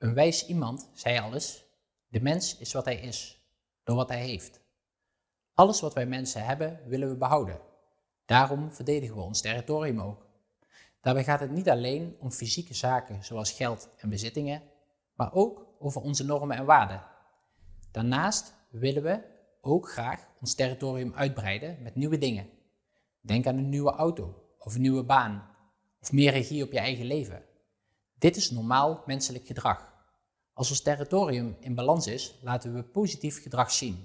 Een wijs iemand zei alles, de mens is wat hij is, door wat hij heeft. Alles wat wij mensen hebben, willen we behouden. Daarom verdedigen we ons territorium ook. Daarbij gaat het niet alleen om fysieke zaken zoals geld en bezittingen, maar ook over onze normen en waarden. Daarnaast willen we ook graag ons territorium uitbreiden met nieuwe dingen. Denk aan een nieuwe auto of een nieuwe baan of meer regie op je eigen leven. Dit is normaal menselijk gedrag. Als ons territorium in balans is, laten we positief gedrag zien.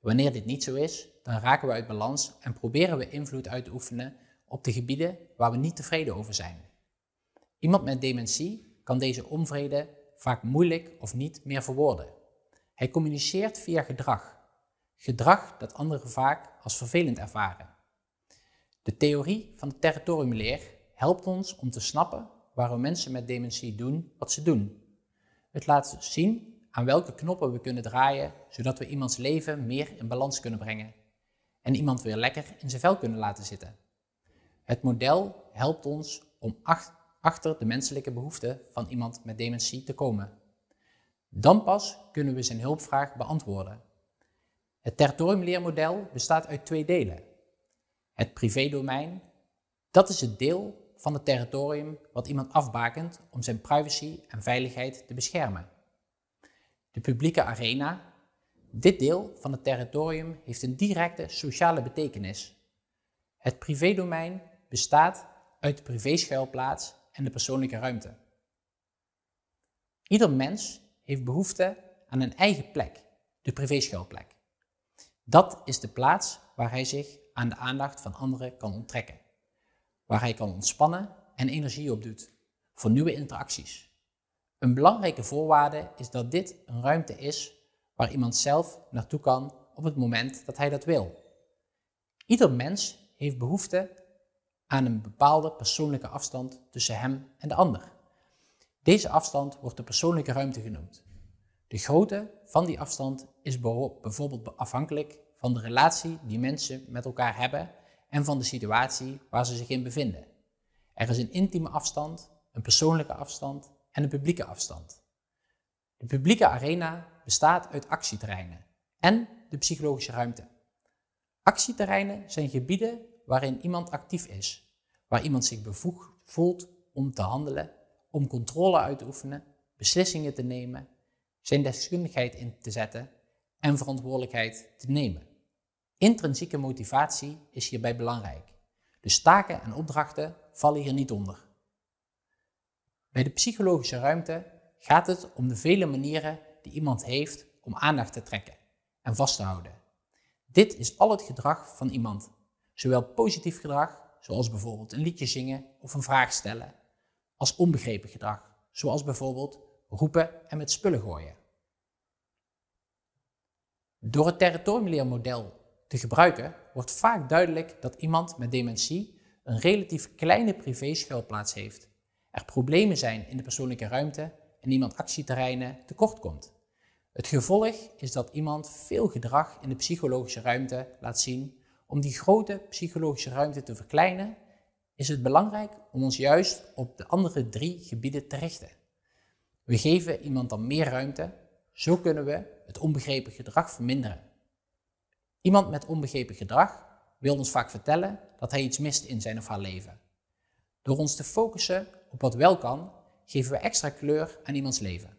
Wanneer dit niet zo is, dan raken we uit balans en proberen we invloed uit te oefenen op de gebieden waar we niet tevreden over zijn. Iemand met dementie kan deze onvrede vaak moeilijk of niet meer verwoorden. Hij communiceert via gedrag. Gedrag dat anderen vaak als vervelend ervaren. De theorie van de territoriumleer helpt ons om te snappen waarom mensen met dementie doen wat ze doen het laat zien aan welke knoppen we kunnen draaien, zodat we iemands leven meer in balans kunnen brengen en iemand weer lekker in zijn vel kunnen laten zitten. Het model helpt ons om achter de menselijke behoeften van iemand met dementie te komen. Dan pas kunnen we zijn hulpvraag beantwoorden. Het territoriumleermodel bestaat uit twee delen. Het privédomein, dat is het deel van het territorium wat iemand afbakent om zijn privacy en veiligheid te beschermen. De publieke arena, dit deel van het territorium heeft een directe sociale betekenis. Het privédomein bestaat uit de privéschuilplaats en de persoonlijke ruimte. Ieder mens heeft behoefte aan een eigen plek, de privéschuilplek. Dat is de plaats waar hij zich aan de aandacht van anderen kan onttrekken waar hij kan ontspannen en energie opdoet voor nieuwe interacties. Een belangrijke voorwaarde is dat dit een ruimte is waar iemand zelf naartoe kan op het moment dat hij dat wil. Ieder mens heeft behoefte aan een bepaalde persoonlijke afstand tussen hem en de ander. Deze afstand wordt de persoonlijke ruimte genoemd. De grootte van die afstand is bijvoorbeeld afhankelijk van de relatie die mensen met elkaar hebben en van de situatie waar ze zich in bevinden. Er is een intieme afstand, een persoonlijke afstand en een publieke afstand. De publieke arena bestaat uit actieterreinen en de psychologische ruimte. Actieterreinen zijn gebieden waarin iemand actief is, waar iemand zich bevoegd voelt om te handelen, om controle uit te oefenen, beslissingen te nemen, zijn deskundigheid in te zetten en verantwoordelijkheid te nemen. Intrinsieke motivatie is hierbij belangrijk, dus taken en opdrachten vallen hier niet onder. Bij de psychologische ruimte gaat het om de vele manieren die iemand heeft om aandacht te trekken en vast te houden. Dit is al het gedrag van iemand, zowel positief gedrag, zoals bijvoorbeeld een liedje zingen of een vraag stellen, als onbegrepen gedrag, zoals bijvoorbeeld roepen en met spullen gooien. Door het territoriumleermodel te gebruiken, wordt vaak duidelijk dat iemand met dementie een relatief kleine privé-schuilplaats heeft, er problemen zijn in de persoonlijke ruimte en iemand actieterreinen komt. Het gevolg is dat iemand veel gedrag in de psychologische ruimte laat zien. Om die grote psychologische ruimte te verkleinen, is het belangrijk om ons juist op de andere drie gebieden te richten. We geven iemand dan meer ruimte, zo kunnen we het onbegrepen gedrag verminderen. Iemand met onbegrepen gedrag wil ons vaak vertellen dat hij iets mist in zijn of haar leven. Door ons te focussen op wat wel kan, geven we extra kleur aan iemands leven.